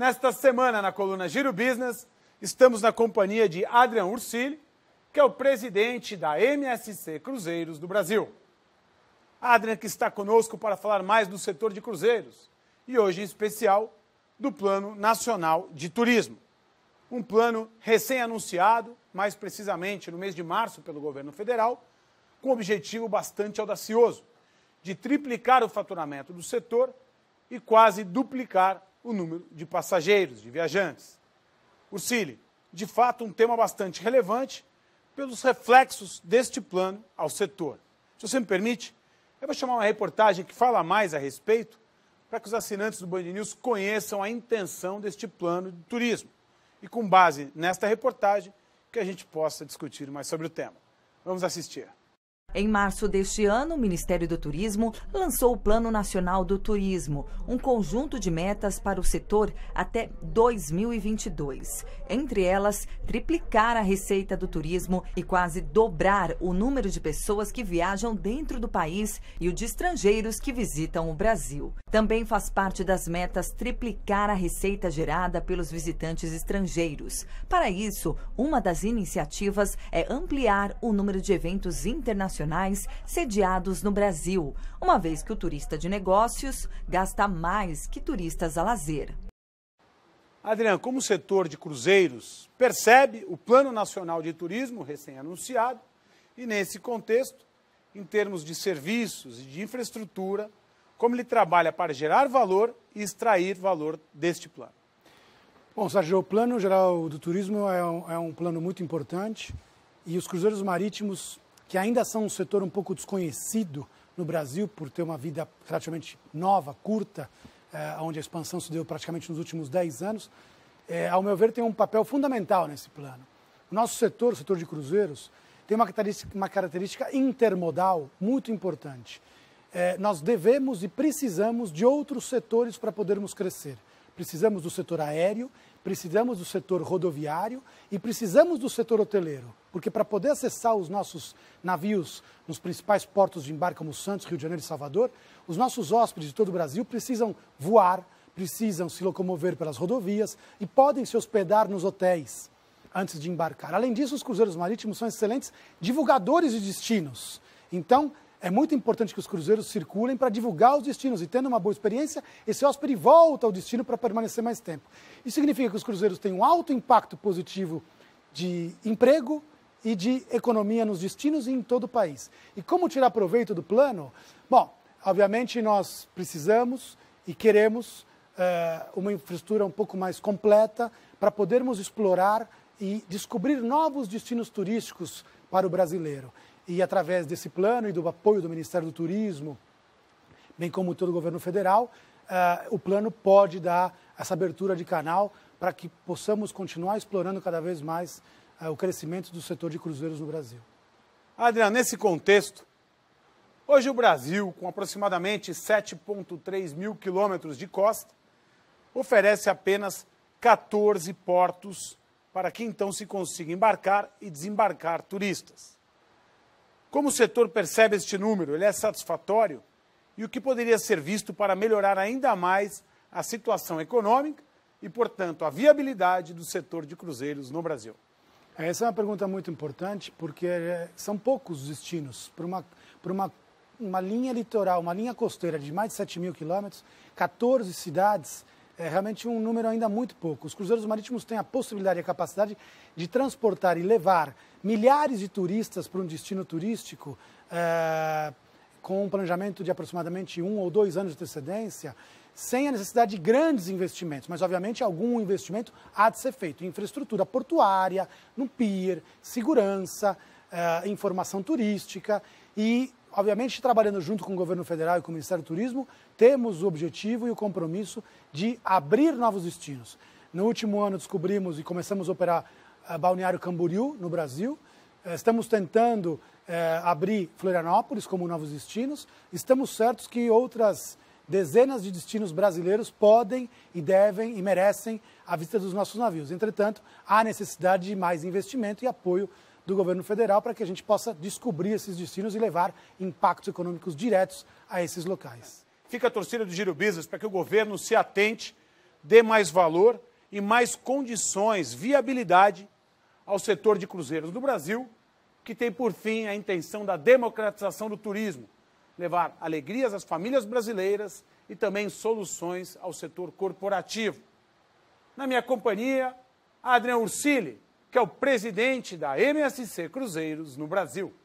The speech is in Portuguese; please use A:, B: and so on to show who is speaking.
A: Nesta semana, na coluna Giro Business, estamos na companhia de Adrian Ursili, que é o presidente da MSC Cruzeiros do Brasil. Adrian, que está conosco para falar mais do setor de cruzeiros e hoje, em especial, do Plano Nacional de Turismo. Um plano recém-anunciado, mais precisamente no mês de março, pelo governo federal, com um objetivo bastante audacioso de triplicar o faturamento do setor e quase duplicar o número de passageiros, de viajantes. Ursile, de fato, um tema bastante relevante pelos reflexos deste plano ao setor. Se você me permite, eu vou chamar uma reportagem que fala mais a respeito para que os assinantes do Band News conheçam a intenção deste plano de turismo e, com base nesta reportagem, que a gente possa discutir mais sobre o tema. Vamos assistir.
B: Em março deste ano, o Ministério do Turismo lançou o Plano Nacional do Turismo, um conjunto de metas para o setor até 2022. Entre elas, triplicar a receita do turismo e quase dobrar o número de pessoas que viajam dentro do país e o de estrangeiros que visitam o Brasil. Também faz parte das metas triplicar a receita gerada pelos visitantes estrangeiros. Para isso, uma das iniciativas é ampliar o número de eventos internacionais internacionais sediados no Brasil, uma vez que o turista de negócios gasta mais que turistas a lazer.
A: Adriano, como o setor de cruzeiros percebe o Plano Nacional de Turismo recém-anunciado e, nesse contexto, em termos de serviços e de infraestrutura, como ele trabalha para gerar valor e extrair valor deste plano?
C: Bom, Sérgio, o Plano Geral do Turismo é um, é um plano muito importante e os cruzeiros marítimos que ainda são um setor um pouco desconhecido no Brasil, por ter uma vida praticamente nova, curta, eh, onde a expansão se deu praticamente nos últimos 10 anos, eh, ao meu ver, tem um papel fundamental nesse plano. O nosso setor, o setor de cruzeiros, tem uma característica, uma característica intermodal muito importante. Eh, nós devemos e precisamos de outros setores para podermos crescer. Precisamos do setor aéreo, precisamos do setor rodoviário e precisamos do setor hoteleiro, porque para poder acessar os nossos navios nos principais portos de embarque como Santos, Rio de Janeiro e Salvador, os nossos hóspedes de todo o Brasil precisam voar, precisam se locomover pelas rodovias e podem se hospedar nos hotéis antes de embarcar. Além disso, os cruzeiros marítimos são excelentes divulgadores de destinos. Então, é muito importante que os cruzeiros circulem para divulgar os destinos e, tendo uma boa experiência, esse hóspede volta ao destino para permanecer mais tempo. Isso significa que os cruzeiros têm um alto impacto positivo de emprego e de economia nos destinos e em todo o país. E como tirar proveito do plano? Bom, obviamente nós precisamos e queremos uh, uma infraestrutura um pouco mais completa para podermos explorar e descobrir novos destinos turísticos para o brasileiro. E através desse plano e do apoio do Ministério do Turismo, bem como todo o governo federal, uh, o plano pode dar essa abertura de canal para que possamos continuar explorando cada vez
A: mais uh, o crescimento do setor de cruzeiros no Brasil. Adriano, nesse contexto, hoje o Brasil, com aproximadamente 7,3 mil quilômetros de costa, oferece apenas 14 portos para que então se consiga embarcar e desembarcar turistas. Como o setor percebe este número? Ele é satisfatório? E o que poderia ser visto para melhorar ainda mais a situação econômica e, portanto, a viabilidade do setor de cruzeiros no Brasil?
C: Essa é uma pergunta muito importante, porque eh, são poucos os destinos. Para uma, para uma, uma linha litoral, uma linha costeira de mais de 7 mil quilômetros, 14 cidades é realmente um número ainda muito pouco. Os cruzeiros marítimos têm a possibilidade e a capacidade de transportar e levar milhares de turistas para um destino turístico é, com um planejamento de aproximadamente um ou dois anos de antecedência, sem a necessidade de grandes investimentos, mas obviamente algum investimento há de ser feito em infraestrutura portuária, no pier, segurança, é, informação turística e obviamente trabalhando junto com o governo federal e com o Ministério do Turismo, temos o objetivo e o compromisso de abrir novos destinos. No último ano descobrimos e começamos a operar eh, Balneário Camboriú no Brasil. Eh, estamos tentando eh, abrir Florianópolis como novos destinos. Estamos certos que outras dezenas de destinos brasileiros podem e devem e merecem a vista dos nossos navios. Entretanto, há necessidade de mais investimento e apoio do governo federal para que a gente possa descobrir esses destinos e levar impactos econômicos diretos a esses locais.
A: Fica a torcida do Giro Business para que o governo se atente, dê mais valor e mais condições, viabilidade ao setor de cruzeiros do Brasil, que tem por fim a intenção da democratização do turismo, levar alegrias às famílias brasileiras e também soluções ao setor corporativo. Na minha companhia, Adrian Ursili, que é o presidente da MSC Cruzeiros no Brasil.